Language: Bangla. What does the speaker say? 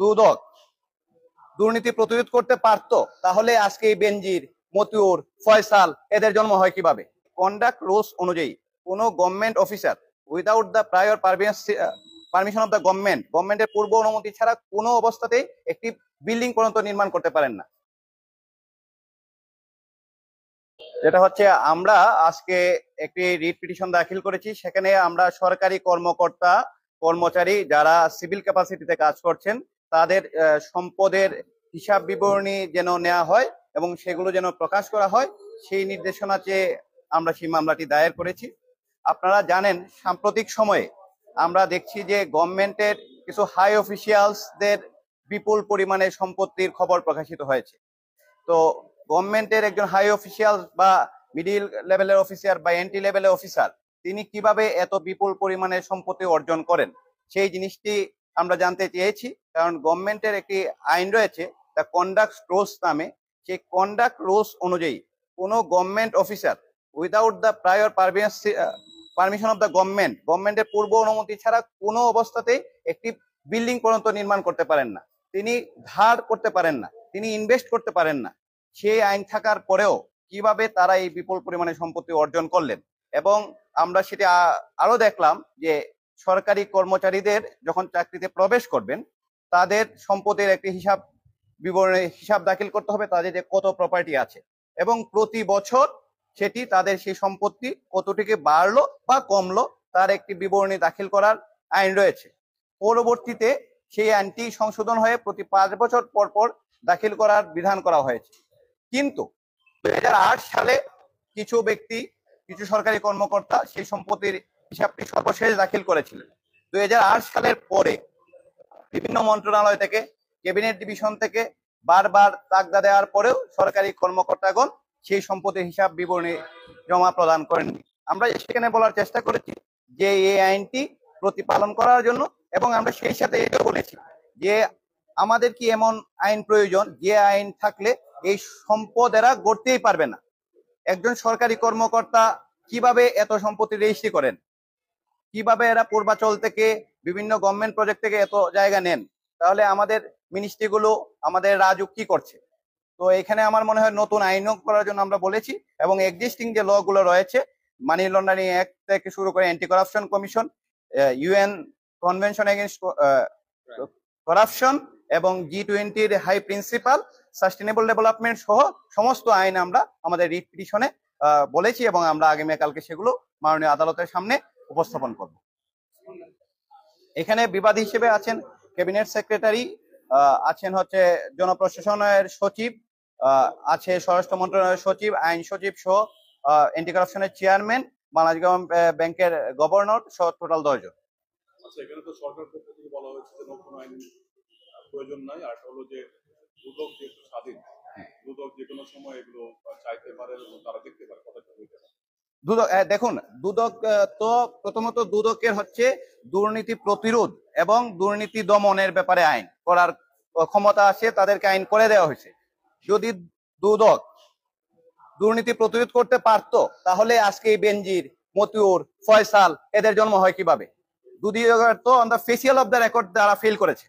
দুদক দুর্নীতি প্রতিরোধ করতে পারত তাহলে আজকে এই বেনজির মতিউর ফয়সাল এদের জন্ম হয় কিভাবে কন্ডাক্ট রুলস অনুযায়ী কোন government officer without the prior permission of the government গভর্নমেন্টের পূর্ব অনুমতি ছাড়া কোনো অবস্থাতেই একটি বিল্ডিং পর্যন্ত নির্মাণ করতে পারেন না যেটা হচ্ছে আমরা আজকে একটি রিট পিটিশন দাখিল করেছি সেখানে আমরা সরকারি কর্মকর্তা কর্মচারী যারা সিভিল ক্যাপাসিটিতে কাজ করছেন তাদের সম্পদের হিসাব বিবরণী যেন নেওয়া হয় এবং সেগুলো যেন প্রকাশ করা হয় সেই নির্দেশনা চেয়ে আমরা সেই মামলাটি দায়ের করেছি আপনারা জানেন সাম্প্রতিক সময়ে আমরা দেখছি যে গভর্নমেন্টের কিছু হাই অফিসিয়ালসদের বিপুল পরিমাণে সম্পত্তির খবর প্রকাশিত হয়েছে তো গভর্নমেন্টের একজন হাই অফিসিয়াল বা মিডিল লেভেলের অফিসার বা এন্ট্রি লেভেলের অফিসার তিনি কিভাবে এত বিপুল পরিমাণে সম্পত্তি অর্জন করেন সেই জিনিসটি আমরা জানতে চেয়েছি কারণ গভর্নমেন্টের একটি আইন রয়েছে তা কন্ডাক্ট রোস নামে সেই কন্ডাক্ট রোস অনুযায়ী কোনো government officer without the prior permission of the government গভর্নমেন্টের পূর্ব অনুমতি ছাড়া কোনো অবস্থাতেই একটি বিল্ডিং পর্যন্ত নির্মাণ করতে পারেন না তিনি ধার করতে পারেন না তিনি ইনভেস্ট করতে পারেন না সেই আইন থাকার পরেও কিভাবে তারা এই বিপুল পরিমাণে সম্পত্তি অর্জন করলেন এবং আমরা সেটা আরো দেখলাম যে সরকারি কর্মচারীদের যখন চাকরিতে প্রবেশ করবেন তাদের সম্পদের একটি হিসাব বিবরণে হিসাব দাখিল করতে হবে তাদের যে কত প্রপার্টি আছে এবং প্রতি বছর সেটি তাদের সেই সম্পত্তি কতটিকে বাড়লো বা কমলো তার একটি বিবরণী দাখিল করার আইন রয়েছে পরবর্তীতে সেই আইনটি সংশোধন হয়ে প্রতি পাঁচ বছর পর পর দাখিল করার বিধান করা হয়েছে কিন্তু দুই সালে কিছু ব্যক্তি কিছু সরকারি কর্মকর্তা সেই সম্পত্তির হিসাবটি সর্বশেষ দাখিল করেছিলেন দুই সালের পরে বিভিন্ন মন্ত্রণালয় থেকে ক্যাবিনেট ডিভিশন থেকে বারবার তাগদা দেওয়ার পরেও সরকারি কর্মকর্তাগণ সেই সম্পত্তির হিসাব বিবরণী জমা প্রদান করেননি আমরা সেখানে বলার চেষ্টা করেছি যে এই আইনটি প্রতিপালন করার জন্য এবং আমরা সেই সাথে এটা বলেছি যে আমাদের কি এমন আইন প্রয়োজন যে আইন থাকলে এই সম্পদ এরা গড়তেই পারবে না একজন সরকারি কর্মকর্তা কিভাবে এত সম্পত্তি রেজিস্ট্রি করেন কিভাবে এরা পূর্বাচল থেকে বিভিন্ন গভর্নমেন্ট প্রজেক্ট থেকে এত জায়গা নেন তাহলে আমাদের মিনিস্ট্রিগুলো আমাদের রাজুক কি করছে তো এখানে আমার মনে হয় নতুন আইনও করার জন্য আমরা বলেছি এবং এক্সিস্টিং যে লগুলো রয়েছে মানি লন্ডারিং অ্যাক্ট থেকে শুরু করে anti corruption commission UN convention against corruption এবং জি টোয়েন্টির হাই প্রিন্সিপাল সাস্টেনেবল ডেভেলপমেন্ট সহ সমস্ত আইন আমরা আমাদের রিট পিটিশনে বলেছি এবং আমরা আগামীকালকে সেগুলো মাননীয় আদালতের সামনে উপস্থাপন করব এখানে বিবাদ হিসেবে আছেন ক্যাবিনেট সেক্রেটারি আছেন হচ্ছে জনপ্রশাসনের সচিব আছে স্বরাষ্ট্র মন্ত্রণালয়ের সচিব আইন সচিব সহ এন্টি কারাপশনের চেয়ারম্যান বাংলাদেশ ব্যাংকের গভর্নর সহ টোটাল দশজন আচ্ছা সরকার প্রয়োজন নাই আর হলো যে দুদক যেহেতু স্বাধীন হ্যাঁ। দুদক যে কোনো সময় এগুলো চাইতে পারে এবং তারা দেখতে পারে কথা দুদক দেখুন দুদক তো প্রথমত দুদকের হচ্ছে দুর্নীতি প্রতিরোধ এবং দুর্নীতি দমনের ব্যাপারে আইন করার ক্ষমতা আছে তাদেরকে আইন করে দেওয়া হয়েছে যদি দুদক দুর্নীতি প্রতিরোধ করতে পারত তাহলে আজকে এই বেনজির মতিউর ফয়সাল এদের জন্ম হয় কিভাবে দুদক তো on the facial of the record দ্বারা ফেল করেছে